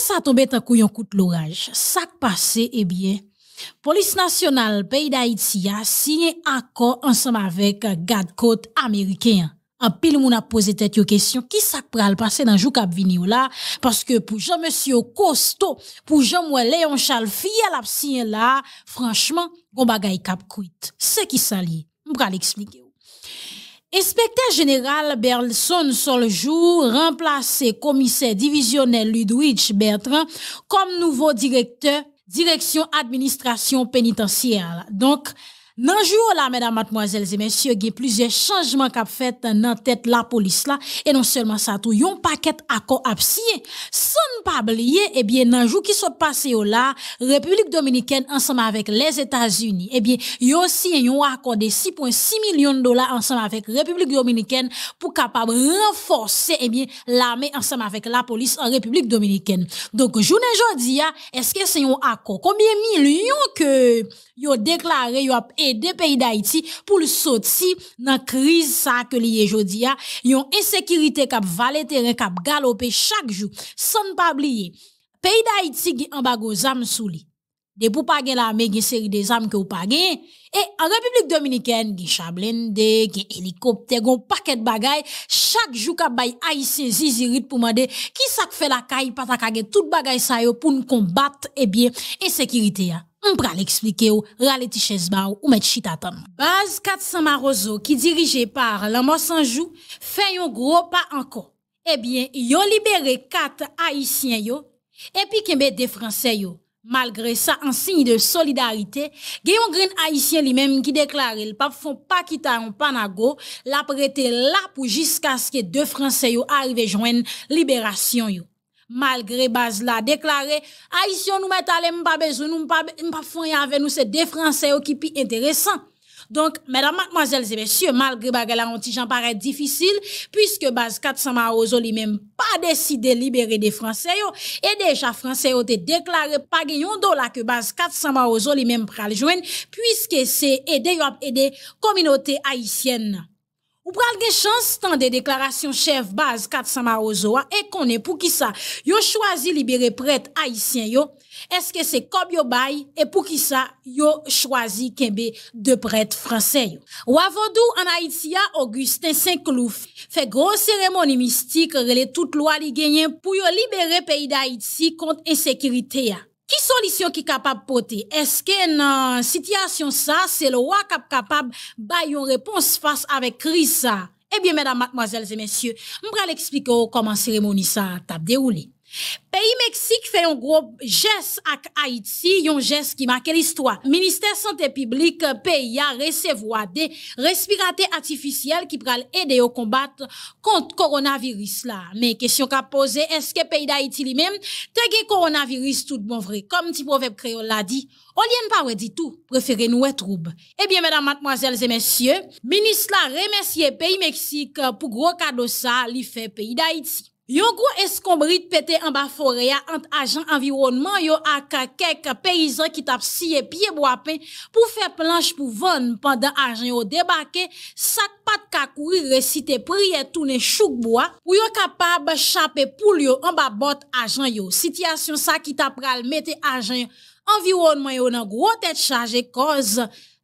ça tombe tant dans yon coût de l'orage. Ça passé et eh bien Police nationale pays d'Haïti a signé accord ensemble avec garde côte américain. En pile on a posé tête question qui ça pral passer dans jou jour vini là parce que pour Jean monsieur Costo, pour Jean moi Léon Charles fille a signé là, franchement, gon bagay k'ap kuit. C'est qui ça je On va l'expliquer inspecteur général Berlson jour, remplacé commissaire divisionnel Ludwig Bertrand comme nouveau directeur direction administration pénitentiaire. Donc, le jour là, mesdames, mademoiselles et messieurs, il y a plusieurs changements qui ont fait dans la tête la police là, et non seulement ça tout, un paquet d'accords a signé. Sans pas oublier, eh bien, jour qui sont passé là, République Dominicaine ensemble avec les États-Unis, eh bien, yon aussi un accord de 6.6 millions de dollars ensemble avec République Dominicaine pour capable renforcer, eh bien, l'armée ensemble avec la police en République Dominicaine. Donc, journée aujourd'hui, est-ce que c'est un accord? Combien millions que été déclaré, des pays d'Haïti pour le sortir dans crise ça que lié jodi a, yon insécurité k'ap valer terrain k'ap galoper chaque jour. Sans pas oublier, pays d'Haïti qui en armes zam sous li. De pou pa gen l'armée, gen série des armes que ou pa gen. Et en République Dominicaine, gen chablende, gen hélicoptère, gen paquet de choses. Chaque jour k'ap bay haïtien zizirit pour mande, qui ça fait la caille, pataka gen tout bagaille ça yo pour nous combattre, l'insécurité. Eh bien, insécurité hein on va l'expliquer ou râler tiches ba ou mettre shit Base 400 Marozo qui dirigé par Lamos Sanjou fait un gros pas encore. Eh bien, ils ont libéré 4 haïtiens yo et puis kembe des français yo. Malgré ça, en signe de solidarité, Gayon Green Haïtien lui-même qui déclare le ne font pas quitter un panago, l'a prêté là pour jusqu'à ce que deux Français yo arrivent joindre libération yo malgré base là déclaré haïtien nous met les pas besoin nous pas pas faire avec nous c'est des français qui plus intéressant donc, mesdames, mademoiselles et messieurs, malgré un petit j'en paraît difficile, puisque base 400 Marozo lui-même pas décidé libérer des Français, et déjà Français ont déclaré pas gagnon dollar que base 400 Marozo lui-même pral joindre, puisque c'est aider, aider communauté haïtienne. Ou pral gen chance tan de déclarations chef base 400 marozoa qu'on e est pour qui libérer yo prêtres libérer est haïtien yo, que comme comme yo bay Et pour qui ça yo choisi kembe de français. français yo. Wavodou en Haïti, Augustin Saint-Clouf fait grosse cérémonie mystique relève toute loi li pour pour yo libérer pays d'Haïti contre kont qui solution qui capable de porter Est-ce que dans situation ça, c'est le roi qui capable de une réponse face avec crise ça Eh bien, mesdames, mademoiselles et messieurs, je vais expliquer comment la cérémonie ça a déroulé. Pays Mexique fait un gros geste à Haïti, un geste qui marque l'histoire. Ministère Santé publique, euh, pays a recevoir des respirateurs artificiels qui pral aider au combat contre coronavirus là. Mais question qu'a posée, est-ce que pays d'Haïti lui-même, te coronavirus tout bon vrai? Comme petit proverbe créole l'a dit, on n'y pas réduit tout, préférez nous être troubles. Eh bien, mesdames, mademoiselles et messieurs, ministre la remercier pays Mexique euh, pour gros cadeau ça, lui fait pays d'Haïti. Yon gros escombrit pété en bas forêt entre agents environnement et quelques paysans qui tapent scié pied bois pour faire planche pour vendre pendant agents yo débarqué sac pas de ka courir réciter prière tourner chouk bois pour yo capable chaper poule yo en bas botte agents yo situation ça qui a pral mettre agents environnement yo nan gros tête chargé cause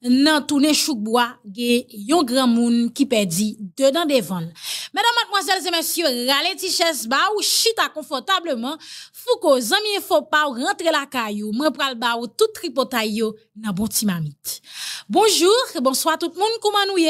nan toune choukboa ge yon grand moun ki perdit dedan devan. Mesdames, matmoazel messieurs et rale ti ches ba ou chita confortablement. fou zami zanmye fo pa ou rentre la kayou, mwen pral ba ou tout tripotay yo nan bon ti Bonjour, bonsoir tout moun vous ouye.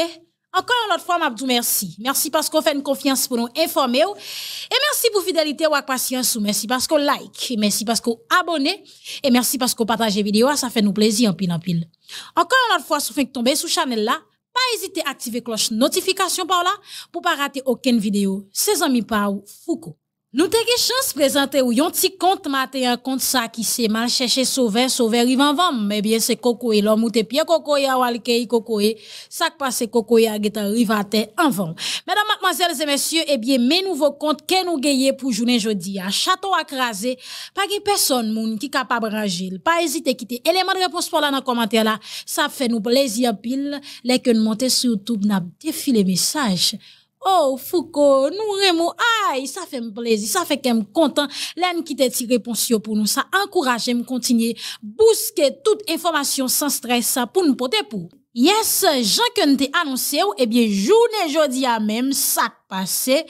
Encore une fois, m'abdou merci. Merci parce qu'on fait une confiance pour nous informer. Et merci pour fidélité ou patience. Merci parce qu'on like. Merci parce qu'on abonne. Et merci parce qu'on partage vidéo. Ça fait nous plaisir en pile en pile. Encore une fois, si vous tomber sur channel là, pas hésiter à activer cloche notification pour là pour pas rater aucune vidéo. C'est amis par Foucault. Nous avons chance de présenter un petit compte matin, un compte ça qui s'est mal cherché sauver sauver en vente. mais bien c'est coco et l'homme ou t'es pierre coco ya walkei coco et ça passe coco ya à rivate en vente. Mesdames mademoiselles et messieurs eh bien mes nouveaux comptes qu'est-ce que nous gagnons pour journée jeudi à château écrasé pas une personne moun qui capable ranger pas hésiter quitter élément de réponse pour là dans commentaire là ça fait nous plaisir pile les que nous montons sur YouTube n'a défilé message Oh, Foucault, nous remou, aïe, ça fait me plaisir, ça fait qu'elle content. Là, qui t'a tiré réponse pour nous, ça encourage me continuer, bousquer toute information sans stress, pour nous porter pour. Yes, Jean que nous annoncé, eh bien, journée, jeudi à même, ça passé,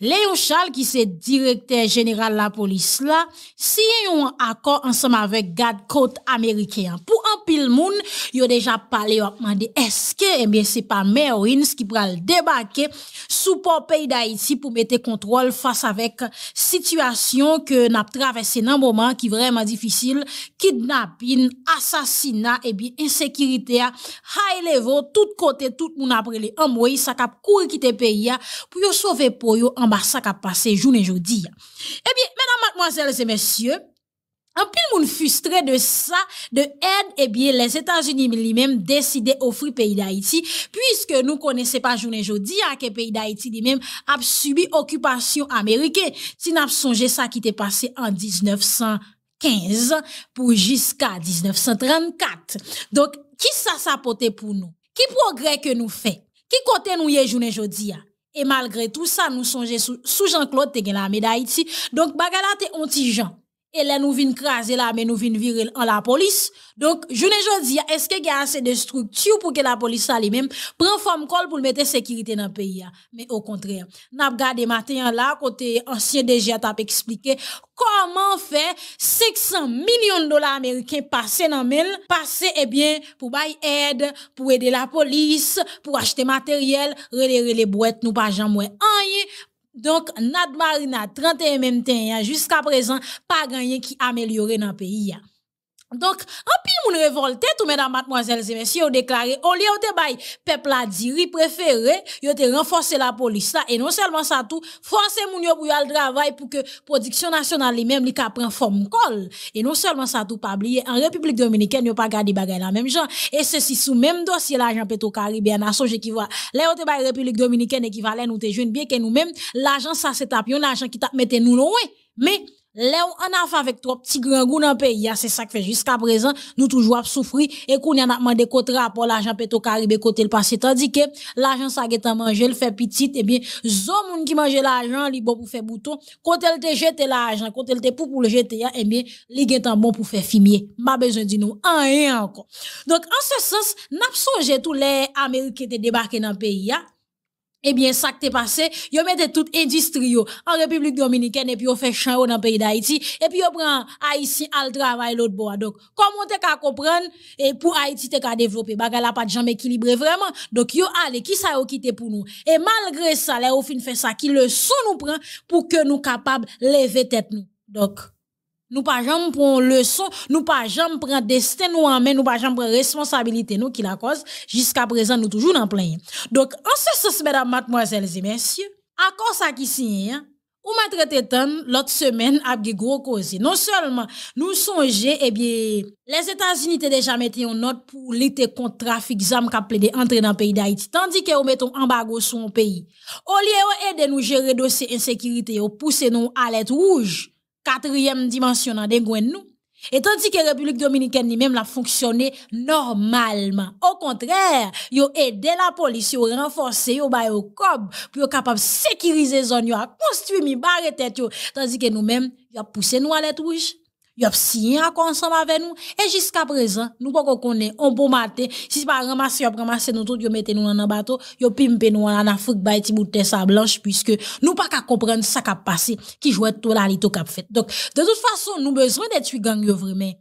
Léon Charles, qui c'est directeur général de la police là, si un accord ensemble avec garde côte américain. Pour un pile moun, a déjà parlé, a demandé, est-ce que, eh bien, c'est pas Merwins qui le débarquer sous port pays d'Haïti pour mettre contrôle face avec situation que n'a traversé dans un moment qui vraiment difficile, kidnapping, assassinat, et eh bien, insécurité, high level, tout côté, tout a pris les ça cap courir quitter pays pour vous sauver pour vous, en a ça qu'a passé jour et Eh bien, mesdames, mademoiselles et messieurs, un de nous frustré de ça, de aide, eh bien, les États-Unis lui-même décidé offrir pays d'Haïti, puisque nous connaissons pas journée jour à hein, que pays d'Haïti lui-même a subi occupation américaine. Si n'a songé ça qui était passé en 1915, pour jusqu'à 1934. Donc, qui ça s'apporte pour nous? Qui progrès que nous fait? Qui côté nous est journée hein? Et malgré tout ça, nous songeons sous Jean-Claude, tu la médaille ici. Donc, bagala, t'es anti-Jean et là nous vinn craser là mais nous vinn virer en la police donc je ne dis est-ce qu'il y a assez de structures pour que la police ça même prend forme col pour mettre sécurité dans le pays hein? mais au contraire n'a regardé matin là côté ancien DG a expliqué comment faire 500 millions de dollars américains passer dans mail passer eh bien pour bail aide pour aider la police pour acheter matériel relayer les boîtes, nous pas jamais rien donc, Nad Marina, 31 même temps, hein, jusqu'à présent, pas gagné qui amélioré dans le pays. Hein. Donc, en pile moun révolté, tout mesdames, mademoiselles et messieurs, ont déclaré, au lieu de bay, peuple a diri préféré, ils ont renforcé la police là, et non seulement ça tout, forcer moun yo pour le travail pour que production nationale lui même li ka prend forme col. Et non seulement ça tout, pas oublier, en République Dominicaine, a pas gardé bagay la même genre. Et ceci sous même dossier l'agent pétro caribéen, à songe qui voit, là yo République Dominicaine équivalent, nous te jeunes, bien que nous même, l'agent, ça c'est tapé, un l'argent qui t'a mette nous loin. Mais, Là on a fait avec trois petits grands goûts dans le pays, c'est ça que fait jusqu'à présent, nous toujours souffrir et qu'on a demandé contre rapport l'argent péto caribé côté le passé tandis que l'argent ça à manger le fait petit et eh bien zo moun qui mange l'argent li bon pour faire bouton Quand elle te jeté l'argent quand elle te pour pour le jeter et eh bien li en bon pour faire fumier pas besoin de nous rien encore donc en ce sens n'a pas tous les américains te débarqués dans le pays eh bien, ça qui t'est passé, yo mette toute industrie en République Dominicaine et puis ont fait chan dans le pays d'Haïti et puis ont pris Haïti al travail l'autre bois. Donc, comment tu qu'à comprendre et pour Haïti t'es qu'à développer? qu'elle la pas de jamais équilibré vraiment. Donc, yo allez, qui ça yo quitté pour nous? Et malgré ça, là, au fin fait ça, qui le son nous prend pour que nous capables lever tête nous? Donc. Nous pas jamais prendre leçon, nous pas jamais prendre destin nous en main, nous pas jamais prendre responsabilité nous qui la cause. Jusqu'à présent, nous toujours en plein. Donc, en ce sens, mesdames, mademoiselles et messieurs, à cause ça qui signe, hein. ou maître tétan, l'autre semaine, a des gros causes. Non seulement, nous songez, eh bien, les États-Unis ont déjà mis une note pour lutter contre le trafic d'armes qui a entrer dans le pays d'Haïti, tandis que nous mettons un embargo sur le pays. Au lieu d'aider nous gérer dossier insécurité, ils pousser nous à l'être rouge quatrième dimension dans des nous. Et tandis que la République dominicaine lui-même l'a fonctionné normalement. Au contraire, yo aidé la police, yo renforcé, yo ba au cob, pour yo capable sécuriser zone yo, a construit mi barre tête Tandis que nous-mêmes, a poussé nous à l'être rouge. Ils a signé un ensemble avec nous. Et jusqu'à présent, nous ne connaissons pas, on bon matin, si pas ramasser, pas ramasser nous tous, ils mettez nous dans un bateau, ils pimpé nous en Afrique, baïti bout sa blanche, puisque nous pas qu'à comprendre ça qui a passé, qui jouait tout la lito qu'a fait. Donc, de toute façon, nous besoin d'être gang vraiment.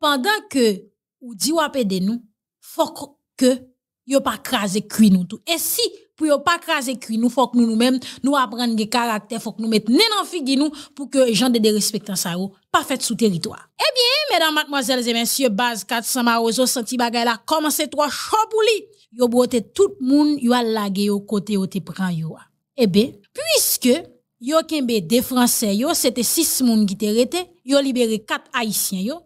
Pendant que, ou dit ou nous, faut que, yo pas craser cuit nous tout. Et si, pour ne pas craser cuit nous faut que nous nous-mêmes nous apprendre des caractères faut que nous mettions en figure nous pour que gens de dérespectent ça pas fait sous territoire eh bien mesdames mademoiselles et messieurs base 400 marozo senti bagay la commencé trois chaud pour lui yo broté tout monde yo a lagué au côté au te prend yo eh bien puisque yo kembe des français yo c'était six monde qui étaient vous yo libéré quatre haïtiens yo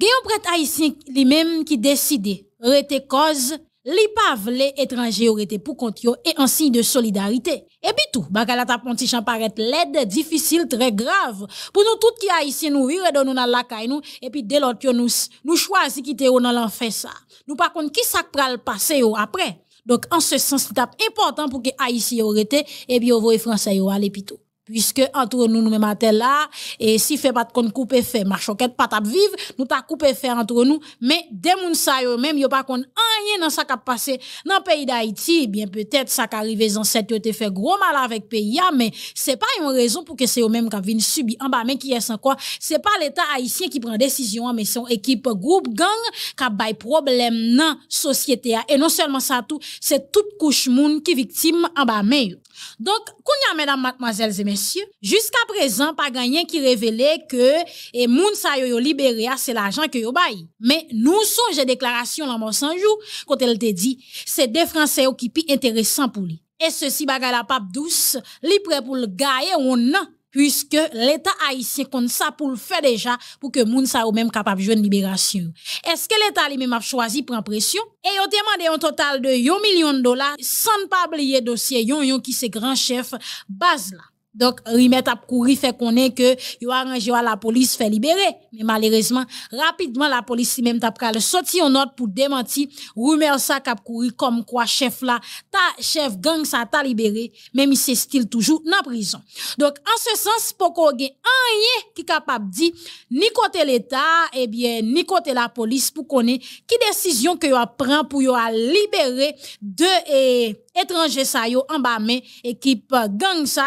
Gayon prêtre Haïtiens lui-même qui décidait rete cause li pa vle étranger aurait été pour compte et en signe de solidarité. Et puis tout, bagala tap ponti chan paraît l'aide difficile très grave pour nous tout qui haïtiens nous vivre dans la caille et puis dès que nous nous choisi quitter on dans l'enfer ça. Nous par contre qui sak pral passer après. Donc en ce sens c'est important pour que haïtiens auraient été et puis voye français yo aller puis tout. Puisque entre nous, nous tel là, et si fait pas de couper fait, ma choquette pas vivre, nous t'a coupé fait entre nous, mais des moun sa yo même, yo pas qu'on rien dans ça qui a passé dans le pays d'Haïti, eh bien peut-être ça qui arrivé dans cette yo te fait gros mal avec pays, ah, mais c'est pas une raison pour que c'est eux même qui vienne subir en bas, mais qui est quoi c'est pas l'État haïtien qui prend décision, ah, mais son équipe groupe gang qui a problème dans société, ah. et non seulement ça tout, c'est toute couche moun qui victime en bas, mais. Donc, qu'on mesdames, mademoiselles et messieurs, jusqu'à présent, pas gagné qui révélait que, et moun sa libéré, ah, c'est l'argent que yo baye. Mais nous songe déclaration dans mon sans jour, quand elle te dit, c'est des Français qui intéressant pour lui. Et ceci bagay la pape douce, li prêt pour le gagner ou non puisque l'État haïtien compte ça pour le faire déjà, pour que moun sa ou même capable de jouer une libération. Est-ce que l'État lui-même a choisi prendre pression? Et a demandé un total de 1 million de dollars, sans pas oublier dossier yon yon qui c'est grand chef, base là. Donc, remettre à fait qu'on est que, yo arrangé la police fait libérer. Mais malheureusement, rapidement, la police même tap sorti en note pour démentir, rumeur ça cap comme quoi chef là, ta chef gang ça t'a libéré, même il style toujours dans prison. Donc, en ce sens, pour qu'on ait rien qui capable dit, ni côté l'État, et eh bien, ni côté la police pour qu'on ait qui décision que a prend pour a libérer deux eh, étrangers ça yo en bas mais équipe gang ça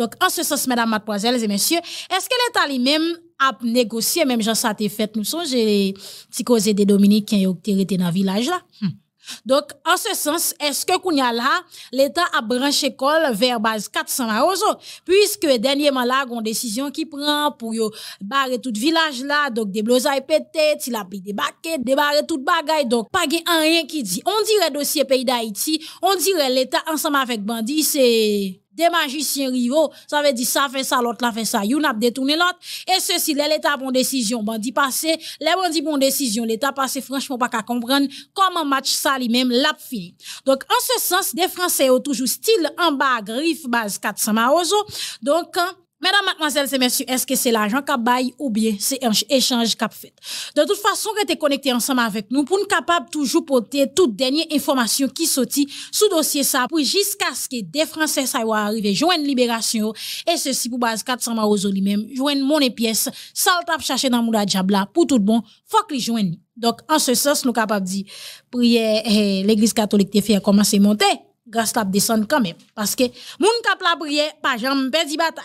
donc, en ce sens, mesdames, mademoiselles et messieurs, est-ce que l'État lui-même a négocié, même si ça a été fait, nous sommes, j'ai causé des Dominicains qui ont été dans le village là? Hmm. Donc, en ce sens, est-ce que là, l'État a branché l'école vers base 400 Marozo? Puisque dernièrement là, on décision qui prend pour barrer tout village là, donc des blousailles pétées, il a pris des baquets, débarrer tout bagaille, donc pas rien qui dit. On dirait dossier pays d'Haïti, on dirait l'État ensemble avec Bandi, c'est des magiciens rivaux, ça veut dire ça fait ça, l'autre la fait ça, il n'a détourné l'autre. Et ceci, l'État bon décision, bandit passé, les bandits bon décision, l'État passé, franchement, pas qu'à comprendre comment match ça lui-même l'a fini. Donc, en ce sens, des Français ont toujours style en bas, griffe, base 400 maozo. Donc, hein, Mesdames, mademoiselles et messieurs, est-ce que c'est l'argent qu'a baille ou bien c'est un échange qu'a fait? De toute façon, vous êtes connectés ensemble avec nous pour nous capables toujours porter toutes dernières informations qui sortit sous dossier ça pour jusqu'à ce que des Français ça y arriver, joindre libération et ceci pour base 400 marozo lui-même, joindre mon pièce, ça tape chercher dans Moula Diabla pour tout bon, faut que les Donc, en ce sens, nous capables de dire, prière, eh, l'église catholique te fait commencer à monter, grâce à la descendre quand même. Parce que, moun cap la prier, pas jamais perdu bataille.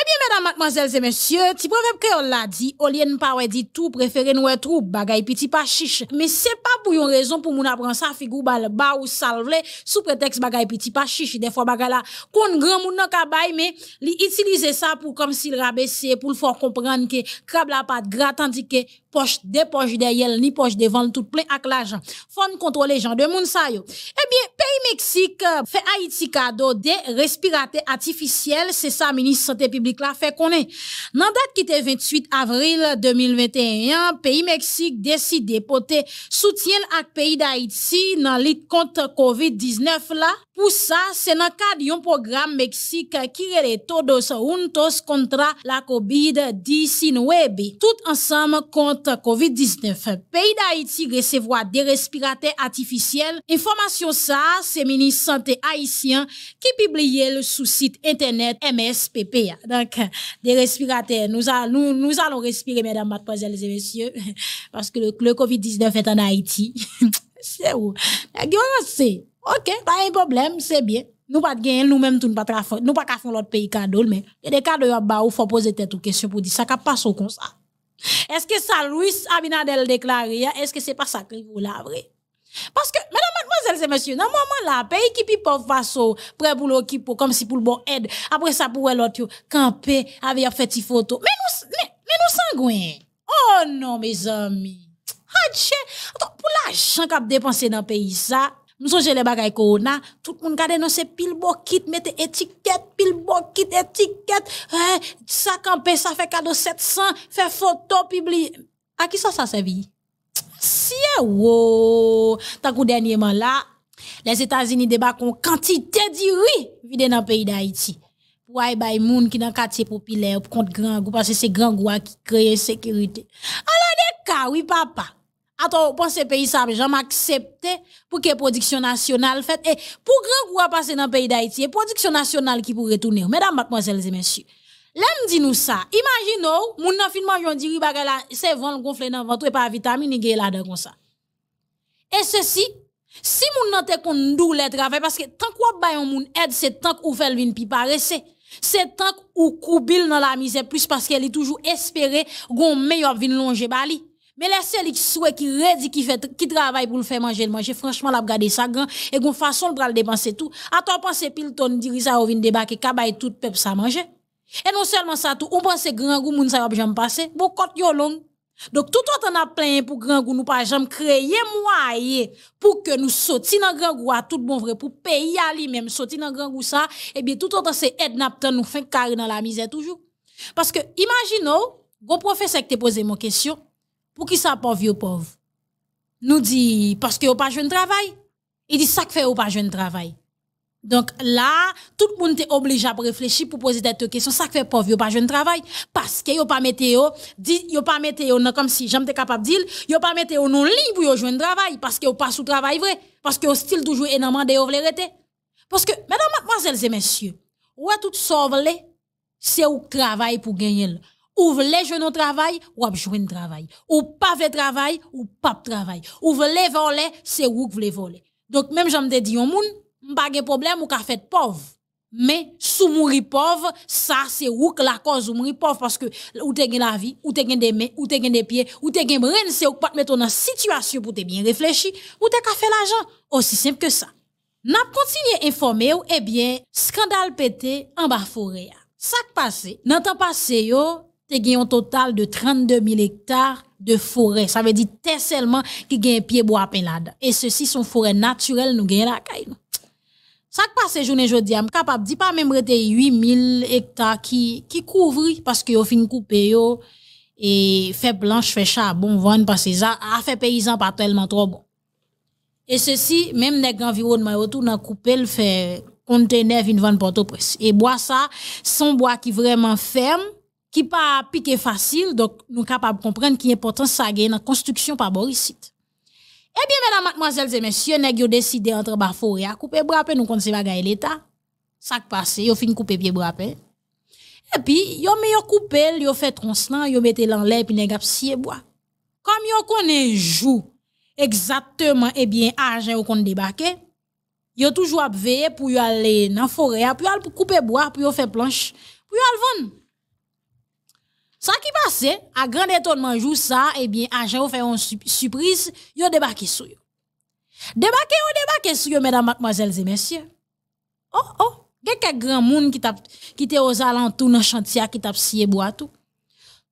Eh bien, mesdames, mademoiselles et messieurs, petit que l'on l'a dit, on lieu pas dit tout, préférez nous être bagay petit pas chiche. Mais c'est pas pour une raison pour mon apprendre ça, figou bal ba ou salve, sous prétexte bagay petit pas chiche. Des fois, bagay là, qu'on grand moun nan kabay, mais li utilise ça pour comme s'il rabaissait, pour le faire comprendre que crabe la pâte gratte, tandis que poche des poches derrière, ni poche devant, tout plein avec l'argent. Faut contrôler gens de moun sa yo. Eh bien, pays Mexique euh, fait Haïti cadeau des respirateurs artificiels, c'est ça, ministre santé publique la fait qu'on est. Dans date qui était 28 avril 2021, pays Mexique décide de porter soutien à pays d'Haïti dans lutte contre COVID-19 là pour ça, c'est dans le cadre d'un programme Mexique qui est tous, juntos contre la COVID-19. Tout ensemble contre COVID-19. Pays d'Haïti recevoir des respirateurs artificiels. Information ça, c'est ministre santé haïtien qui publie le sous site internet MSPP. Donc, des respirateurs, nous allons, respirer, mesdames, mademoiselles et messieurs, parce que le, le COVID-19 est en Haïti. c'est où? OK, pas un problème, c'est bien. Nous pas de gagner nous-mêmes tout nous pas faire nous pas qu'à faire l'autre pays cadeau mais il y a des cadeaux ba où faut poser tête aux questions pour dire ça qu'a passé comme ça. Est-ce que ça Louis Abinadel déclaré est-ce que c'est pas ça que vous la vrai? Parce que, mesdames, mademoiselles et messieurs, dans ce moment là, pays qui pipo faire ça pour l'occupo, comme si pour le bon aide, après ça pour l'autre, camper, avec fait photo. Mais nous, mais, mais nous sanguin. Oh non, mes amis. Ah, pour l'argent qu'a dépensé dans le pays ça, nous sommes les bagailles corona, tout le monde a dénoncé pile bon kit, mettez étiquette, pile bon kit, étiquette, hein, ça campé, ça fait cadeau 700, fait photo, publie. À qui ça, ça servi? Si, eh, wow! Tant dernièrement là, les États-Unis débattent en quantité de riz dans le pays d'Haïti. Pour aller bay moun qui dans quartier populaire, contre grand parce que c'est grand goût qui crée sécurité. Alors, des cas, oui, papa. Attends, pour ce pays, ça, j'en accepté pour que production nationale faite. Et pour grand coup passer dans le pays d'Haïti, La production nationale qui pourrait tourner. Mesdames, mademoiselles et messieurs. Lèm di nous ça. Imaginez, moun nan finman yon diri bagay la, c'est van l gonfle nan et pas la vitamine ge la de kon ça. Et ceci, si, si moun nan te kon parce le tant qu'on qu'on wap bayon moun c'est tant qu'on fait le vin pi parese, C'est tant qu'on koubil dans la misère, plus, est toujours toujours qu'on gon meilleur vin longe bali. Mais les seuls qui souhaitent, qui qui fait, qui travaille pour le faire manger, le manger, franchement, la garder ça grand, et qu'on façon, le bras le dépenser tout. À toi, pensez pile ton Dirisa, on vient débarquer, cabaye tout peuple ça manger. Et non seulement ça tout, on pense grand goût, moun ça va jamais passer, bon, côte yo long. Donc, tout autant on a plein pour grand goût, nous pas jamais créer moyen pour que nous sortions dans grand goût à tout bon vrai, pour payer à lui-même, sortir dans grand goût ça, et eh bien, tout autant c'est aide n'a nous fait carré dans la misère toujours. Parce que, imaginez gros professeur qui te posé mon question, pour qui ça pauvre pauvre Nous dit parce que n'avez pas jeune travail. Il dit ça que fait au pas jeune travail. Donc là, tout le monde est obligé à réfléchir pour poser des questions. Ça fait pauvre, pas jeune travail. Parce que yo pas météo, dit, yo pas météo, non, comme si j'étais capable de dire, yo pas météo non libre pour jouer jeune travail. Parce que vous pas sous travail vrai. Parce que vous style toujours énormément de yo Parce que, mesdames, mademoiselles et messieurs, ouais, tout sauve c'est au travail pour gagner. Ou vle jouer au travail, ou au travail. Ou pas fait travail, ou pas travail. Ou vle voler c'est où que vous voler. Donc, même j'aime de dire ne monde, pas de problème ou ka fait pauvre. Mais, vous mourrez pauvre, ça, c'est où que la cause ou mourir pauvre parce que, vous avez la vie, vous avez des mains, ou te des pieds, ou te gen vous c'est ou pas mettre dans situation pour te bien réfléchir, ou te ka fait l'argent. Aussi simple que ça. N'a continué informer ou, eh bien, scandale pété en bas forêt. Ça qui passe, dans passé yo, tes gen un total de 32 000 hectares de forêt. Ça veut dire t'es seulement qui gagne pied bois à là Et ceci sont forêts naturelles nous gagnons la caille. Ça qui passe journée suis pas capable dit pas même 8 000 hectares qui qui couvrent parce que ont fin couper yo et fait blanche fait charbon vendre parce que ça a fait paysan pas tellement trop bon. Et ceci même les environnement autour tout coupé le fait conteneur une vendre pour au presse. Et bois ça, son bois qui vraiment ferme qui pas piqué facile, donc nous capables de comprendre qui est important ça dans la construction par boricite. Eh bien, mesdames, mademoiselles et messieurs, nous avons décidé entre forêt à couper brapé, nous compte bagaille l'État. Ça qui passe, yo de couper pied brapé. Et puis, yo mis coupé, coupé, yo fait tronçon, yo mettez mis l'enlève puis nèg le scié bois. Comme yo un jou, exactement, eh bien, argent yo débarqué, débarquer, yo toujours veillé pour aller dans la forêt, pour couper bois, pour faire planche, pour le vendre qui Sa ki pase, grand ça, eh bien, sa, bien, agent ou fait une surprise, yo débarqué sou yo. Débarqué, ou débarqué sur yo, mesdames, mademoiselles et messieurs. Oh, oh, gen grand monde moun ki, tap, ki te ozalantou dans chantia ki tap siye tout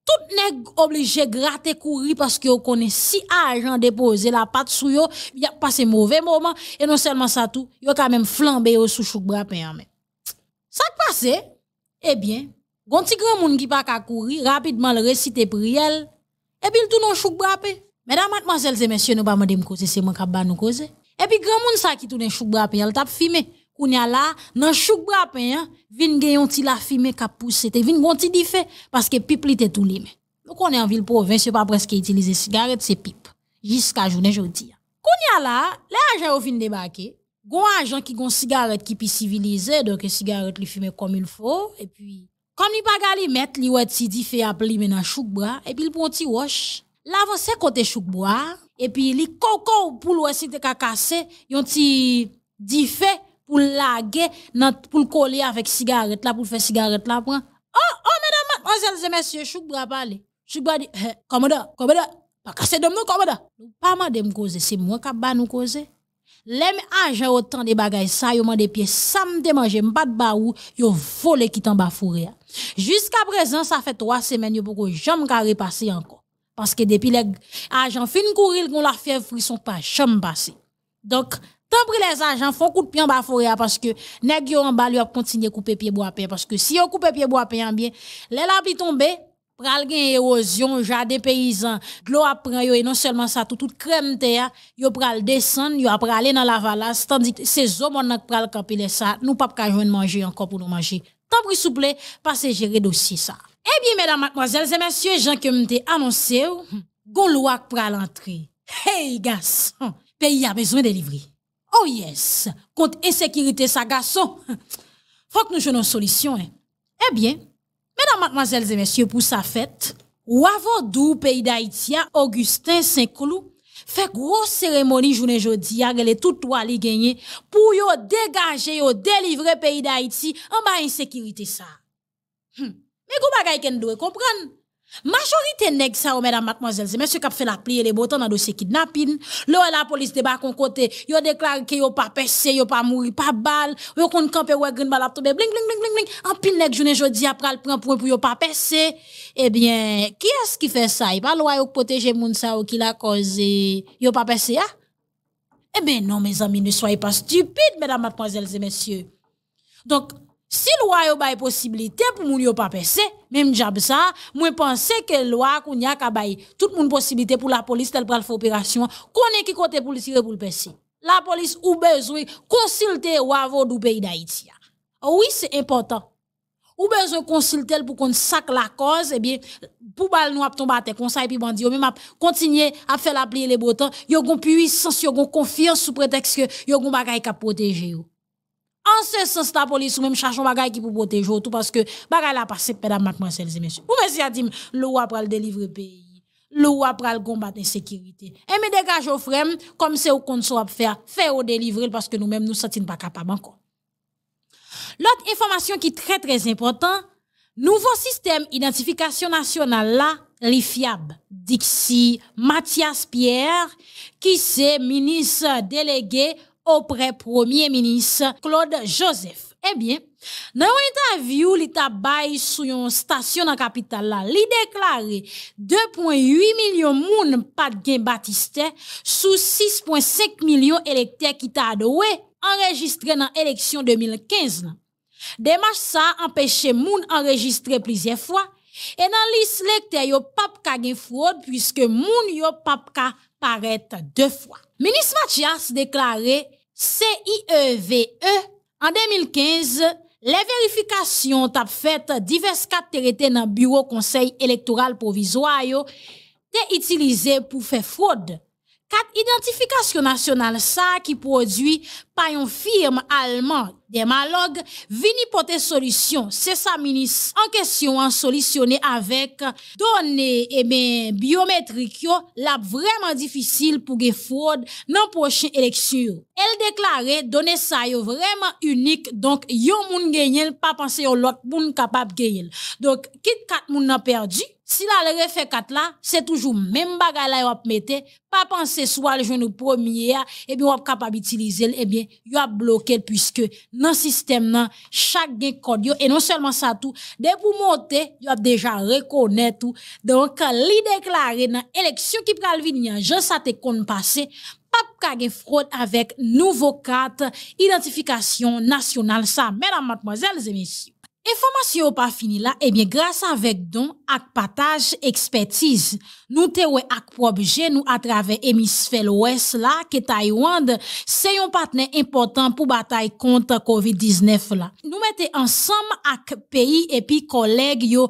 Tout nèg obligé gratter, courir parce que vous connaissez si agent déposé la patte sous yo, y a passé mauvais moment et non seulement ça tout, yo quand même flambé sous chouk bras Ça qui passé, eh bien, Gonti grand moun ki pa ka courir, rapidement le réciter priel et puis tout non chouk brapé. Mesdames, mademoiselles et messieurs, nous pas demander me causer, c'est moi qui ba nous causer. Et puis grand moun ki tout non chouk brapé, elle t'ap filmé. Kounya là, nan chouk brappé, hein, vin yon ti la fime ka pousse, te vin gonti di parce que pipe li te tout limé. Nous on est en ville province, c'est pas presque utiliser cigarette, c'est pipe jusqu'à journée aujourd'hui. Hein. Kounya là, les agents vin débarquer. Gon agent qui gon cigarette qui pi civilisé, donc cigarette li fume comme il faut et puis comme il pas gali mettre li wet si à fait appli menan et puis il prend ti wash. L'avance côté chouk et puis li coco pour le si te ka cassé yon ti fait pour laguer pour le coller avec cigarette là pour faire cigarette là Oh oh mesdames mademoiselles et messieurs chouk bra parle. Chouk bra dit commandant eh, commandant pas casser de nous commandant. Pas me causer c'est moi qui ba nous causer. Les agents ont autant de bagages, ça, ils m'ont des pieds, ça me démange, m'a pas de baou, ils volé qui t'en forêt. Jusqu'à présent, ça fait trois semaines, ils ne beaucoup jamais carré passé encore. Parce que depuis les agents fin courir, ils ont la fièvre, ils sont pas jamais passé. Donc, tant que les agents font couper pied en bafouré, parce que, n'est-ce en bas, ils ont continué couper pied bois pied, parce que si on ont coupé pied bois à bien, les lapis tombés, pral gen érosion jardin paysan l'eau apprend et non seulement ça tout toute crème terre yo pral descendre yo après aller dans la valasse tandis que ces hommes on pral camper ça nous pas ka joindre manger encore pour nous manger tant pis s'il vous plaît passez gérer dossier ça eh bien mesdames mademoiselles et messieurs gens que m'te annoncé gon loi pral entrer hey garçon pays a besoin de livrer oh yes contre insécurité ça garçon faut que nous jouions une solution hein. eh bien Mesdames, mademoiselles et messieurs, pour sa fête, Wavodou, pays d'Haïti, Augustin Saint-Cloud, fait grosse cérémonie journée jeudi, les tout toi les gagnés pour dégager yo délivrer pays d'Haïti en bas insécurité ça. Hum. Mais vous bagay ken comprendre? Majorité nèg ça ou mesdames mademoiselles c'est monsieur fait la plier les boutons dans dossier kidnapping là la police débarque en côté yo déclare qu'ils n'ont pas péché yo pas mouri pas balle yo kon camper ouais green balle tomber bling bling bling bling bling en pile nèg journée jodi après le prend point pour yo pas percé. eh bien qui est-ce qui fait ça il pas loi pour protéger moun ça qui qui la Ils yo pas percé, ah eh bien non mes amis ne soyez pas stupides mesdames mademoiselles et messieurs donc si loi pas bay possibilité pour moun yo pas passer, même c'est ça moi pense que loi qu'on y a ka bay tout moun possibilité pour la police tel pral faire opération connait qui côté pour tirer pour percer la police ou besoin consulter ou avo du pays d'Haïti oui c'est important ou besoin consulter pour qu'on sache la cause eh bien pour bal nous a tombé à et comme on et puis même continuer à faire la plier les bottes yo gon puissance yo gon confiance sous prétexte que yo gon bagaille ka protéger yo. En ce sens, la police ou même cherche un qui pour protéger tout parce que bagage a passé, mesdames, mademoiselles et messieurs. vous m'avez a dit, l'eau après le délivrer pays l'eau après le combat sécurité Et eh, me dégage au frère, comme c'est au compte fait, faire, faire au délivrer parce que nous-mêmes nous ne sommes pas capables encore. L'autre information qui est très très importante, nouveau système identification nationale là, Rifiab, Dixie, Mathias Pierre, qui c'est ministre délégué auprès Premier ministre Claude Joseph. Eh bien, dans une interview, l'État bail sur une station dans la capitale il a déclaré 2.8 millions de moun pas de Baptiste sous 6.5 millions électeurs qui t'a adoué enregistré dans l'élection 2015. Démarche ça les moun enregistrer plusieurs fois et dans liste électeur yo pas ka gen fraude puisque moun yo pas ka paraître deux fois. Ministre Mathias déclaré CIEVE, e, en 2015, les vérifications tap faites diverses cartes dans bureau conseil électoral provisoire été utilisé pour faire fraude. Quatre identifications nationale ça qui produit par une firme allemande démalogue vini porter solution. C'est sa ministre en question en solutionner avec données et eh ben biométriques la vraiment difficile pour les fraude dans prochaine élection. Elle déclarait données ça est vraiment unique donc qui moun pensent pas penser sont l'autre moun capable gagner. Donc kit personnes qui ont perdu. Si la le refait 4 là, c'est toujours même bagaille là, y'a mis, pas penser soit le jeune premier, et eh bien, sont capable d'utiliser, et eh bien, a bloqué, puisque, dans le système, chaque et non seulement ça tout, dès vous montez, vous a déjà reconnaître tout. Donc, li déclaré dans l'élection qui pral venir, hein, je ça te kon passé, pas de fraude avec nouveau carte, identification nationale, ça, mesdames, mademoiselles et messieurs. Information pas fini là, grâce eh grâce avec don ak partage, expertise, nous te à ak nous à travers l'hémisphère ouest là que Taïwan c'est un partenaire important pour bataille contre COVID-19 Nous mettez ensemble avec ak et puis collègues yo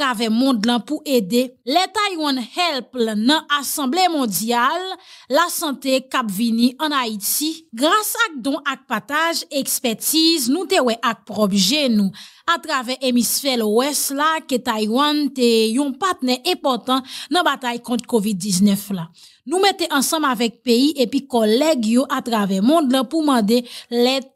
à monde là pour aider. Les Taïwan Help nan assemblée mondiale la Santé Vini en haïti grâce à don ak partage, expertise nous te we ak probje nous à travers hémisphère ouest là que Taïwan est un partenaire important dans la bataille contre COVID-19 là. Nous mettons ensemble avec pays et puis collègues à travers le monde pour demander l'aide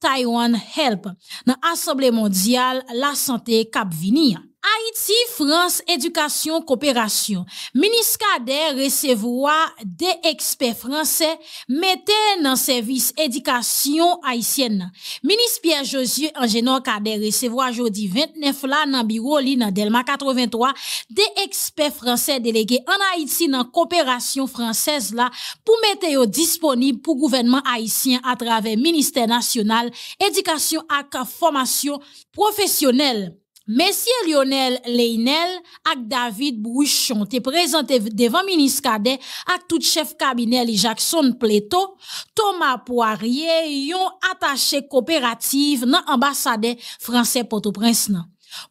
Taiwan Help dans l'Assemblée mondiale la santé cap venir. Hein. Haïti, France, éducation, coopération. Ministre Kader recevoir des experts français, mettant dans service éducation haïtienne. Ministre Pierre Josué Angénor Kader recevoir jeudi 29 là dans bureau li dans Delma 83 des experts français délégués en Haïti dans coopération française là pour mettre au disponible pour gouvernement haïtien à travers ministère national éducation et formation professionnelle. Monsieur Lionel Leynel et David Bouchon te devant devant Ministre kade avec tout chef cabinet Jackson Pléto, Thomas Poirier yon attaché coopérative, non l'ambassade français Port-au-Prince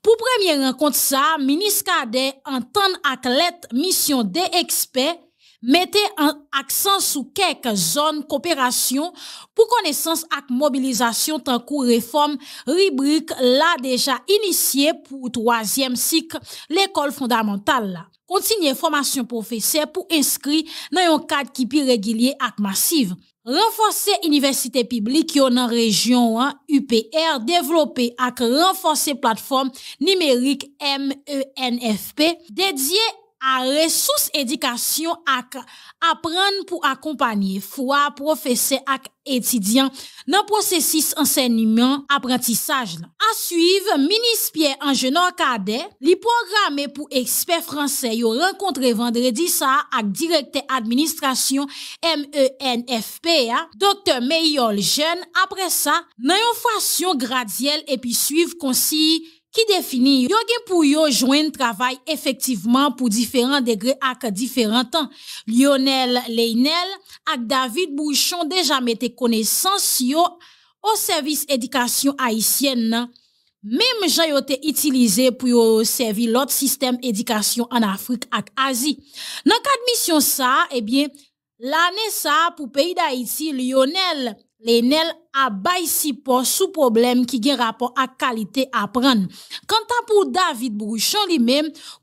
Pour première rencontre, rencontre, sa, Ministre kade antan mission mission des mettez un accent sur quelques zones coopération pour connaissance et mobilisation tant cours réforme rubrique la déjà initié pour troisième cycle l'école fondamentale. Continuez formation professeurs pour inscrire dans un cadre qui plus régulier et massive Renforcer université publique dans la région UPR, développer et renforcer plateforme numérique MENFP, dédiée à ressources éducation à apprendre pour accompagner fois professeur et étudiants dans processus enseignement apprentissage à suivre ministre en nord cadet les programmé pour experts français yo rencontré vendredi ça avec directeur administration MENFPA docteur Meyol jeune après ça dans une façon graduelle et puis suivre conseil qui définit yo gen pour yo travail travail effectivement pour différents degrés ak différents temps. Lionel Leynel et David Bouchon déjà mette connaissance, yo au service éducation haïtienne, même Mem jan yo te itilize pour yo en Asie. sistem edikasyon an Afrik ak et Nan cadre ça, eh ça, l'année pays d'Haïti, Lionel Lenel sous problème qui un rapport à qualité à prendre Quant à pour David Bouchon lui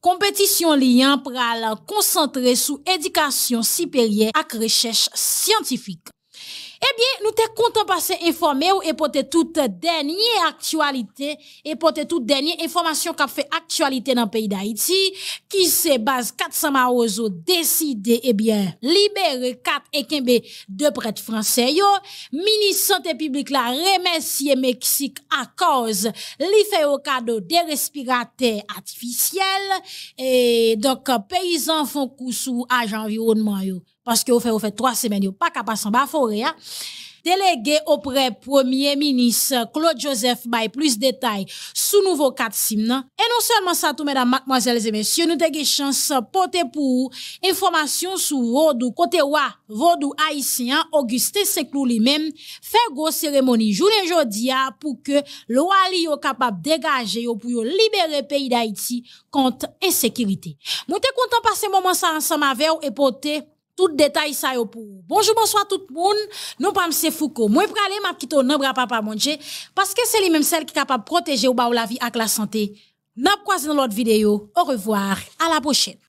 compétition liée à la pral sur sous éducation supérieure la recherche scientifique. Eh bien, nous te comptons passer informé et ou epote tout et pour toute toutes information qui qui fait actualité dans le pays d'Haïti qui se base 400 décidé eh bien, libérer 4 ekenbe de prêtres français. yo, ministre santé publique la Santé Mexique à cause li fait au cadeau des respirateurs donc, et donc paysans font à janvier au mois yo parce que vous fait, au fait trois semaines, vous pas capable de en bas forêt, hein. Délégué auprès Premier ministre Claude Joseph Bay, plus détails sous nouveau 4 Simna. Et non seulement ça, tout, mesdames, mademoiselles et messieurs, nous avons chance porter pour information sur Vodou, côté roi, Vodou haïtien, Augustin Seklou lui-même, fait gros cérémonie et jour, hein, pour que loi soit capable de dégager pour libérer le pays d'Haïti contre insécurité. Moi, content passer moment ça ensemble avec vous et porter tout détail ça yo pour Bonjour, bonsoir tout le monde. Non pas monsieur Foucault. Moi pour aller m'a quitter nombre papa manger parce que c'est lui même celle qui est capable de protéger ou la vie avec la santé. N'a croisé dans l'autre vidéo. Au revoir, à la prochaine.